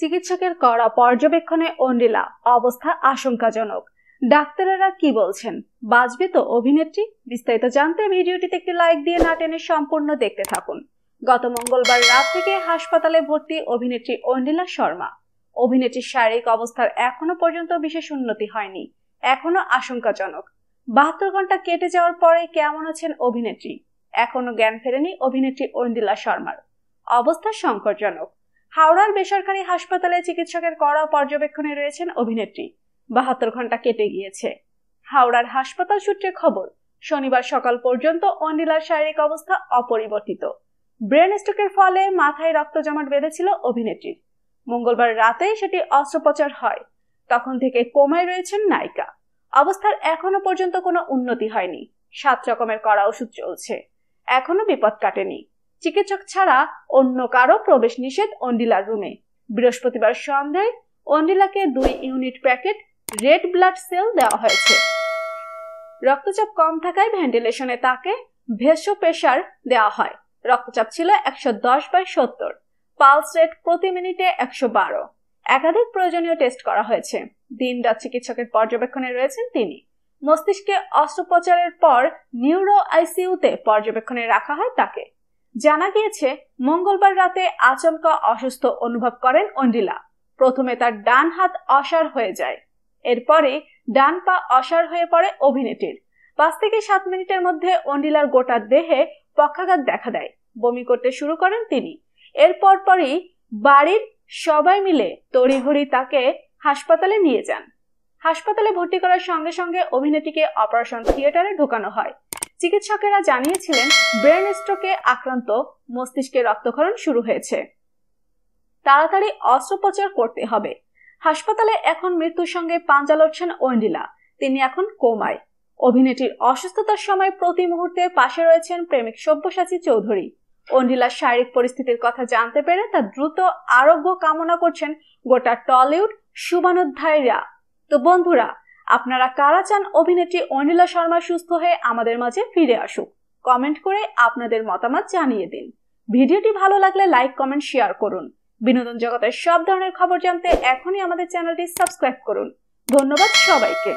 চিকিৎসকের করা পর্যবেক্ষণে অন্ডিলা অবস্থা আশঙ্কাজনক ডাক্তারেরা কি বলছেন বাঁচবে তো অভিনেত্রী বিস্তারিত জানতে ভিডিওটিতে একটি লাইক দিয়ে না টেনে সম্পূর্ণ দেখতে থাকুন গত মঙ্গলবার রাত থেকে হাসপাতালে ভর্তি অভিনেত্রী অন্ডিলা শর্মা অভিনেত্রীর শারীরিক অবস্থার এখনো পর্যন্ত বিশেষ উন্নতি হয়নি এখনো আশঙ্কাজনক বাহাত্তর ঘন্টা কেটে যাওয়ার পরে কেমন আছেন অভিনেত্রী এখনো জ্ঞান ফেরেনি অভিনেত্রী অন্ডিলা শর্মার অবস্থা সংকটজনক হাওড়ার বেসরকারি হাসপাতালে চিকিৎসকের কড়া পর্যবেক্ষণে রয়েছেন অভিনেত্রী বাহাত্তর ঘন্টা কেটে গিয়েছে হাওড়ার হাসপাতাল সূত্রে খবর শনিবার সকাল পর্যন্ত অনিলার শারীরিক অবস্থা অপরিবর্তিত ব্রেন স্ট্রোকের ফলে মাথায় রক্ত জমাট বেঁধেছিল অভিনেত্রীর মঙ্গলবার রাতে সেটি অস্ত্রোপচার হয় তখন থেকে কোমায় রয়েছেন নায়িকা অবস্থার এখনো পর্যন্ত কোনো উন্নতি হয়নি সাত রকমের কড়া ওষুধ চলছে এখনো বিপদ কাটেনি চিকিৎসক ছাড়া অন্য কারো প্রবেশ নিষেধ অন্ডিলার রুমে বৃহস্পতিবার সন্ধ্যায় অন্ডিলাকে দুই unit packet red blood cell দেওয়া হয়েছে রক্তচাপ কম থাকায় ভেন্টিলেশনে তাকে ভেষো প্রেশার দেওয়া হয় রক্তচাপ ছিল একশো দশ বাই সত্তর পালস রেট প্রতি মিনিটে একশো বারো একাধিক প্রয়োজনীয় টেস্ট করা হয়েছে দিনরাত চিকিৎসকের পর্যবেক্ষণে রয়েছেন তিনি মস্তিষ্কে অস্ত্রোপচারের পর নিউরো আইসিউতে পর্যবেক্ষণে রাখা হয় তাকে জানা গিয়েছে মঙ্গলবার রাতে আচমকা অসুস্থ অনুভব করেন অন্ডিলা প্রথমে তার ডান হাত অসার হয়ে যায় এরপরে ডান পা অসার হয়ে পড়ে অভিনেত্রীর পাঁচ থেকে সাত মিনিটের মধ্যে অন্ডিলার গোটা দেহে পক্ষাঘাত দেখা দেয় বমি করতে শুরু করেন তিনি এরপর পরই বাড়ির সবাই মিলে তড়িঘড়ি তাকে হাসপাতালে নিয়ে যান হাসপাতালে ভর্তি করার সঙ্গে সঙ্গে অভিনেত্রীকে অপারেশন থিয়েটারে ঢোকানো হয় চিকিৎসকেরা জানিয়েছিলেন ব্রেন স্ট্রোকে আক্রান্ত মস্তিষ্কের রক্তক্ষরণ শুরু হয়েছে তাড়াতাড়ি অস্ত্রোপচার করতে হবে হাসপাতালে এখন মৃত্যুর সঙ্গে পাঞ্জা লড়ছেন ওয়েন্ডিলা তিনি এখন কোমায় অভিনেত্রীর অসুস্থতার সময় প্রতি মুহূর্তে পাশে রয়েছেন প্রেমিক সব্যসাচী চৌধুরী অন্ডিলার শারীরিক পরিস্থিতির কথা জানতে পেরে তার দ্রুত আরোগ্য কামনা করছেন গোটা টলিউড শুভানুধ্যায়ীরা তো বন্ধুরা আপনারা কারা চান অভিনেত্রী অনিলা শর্মা সুস্থ হয়ে আমাদের মাঝে ফিরে আসুক কমেন্ট করে আপনাদের মতামত জানিয়ে দিন ভিডিওটি ভালো লাগলে লাইক কমেন্ট শেয়ার করুন বিনোদন জগতের সব ধরনের খবর জানতে এখনই আমাদের চ্যানেলটি সাবস্ক্রাইব করুন ধন্যবাদ সবাইকে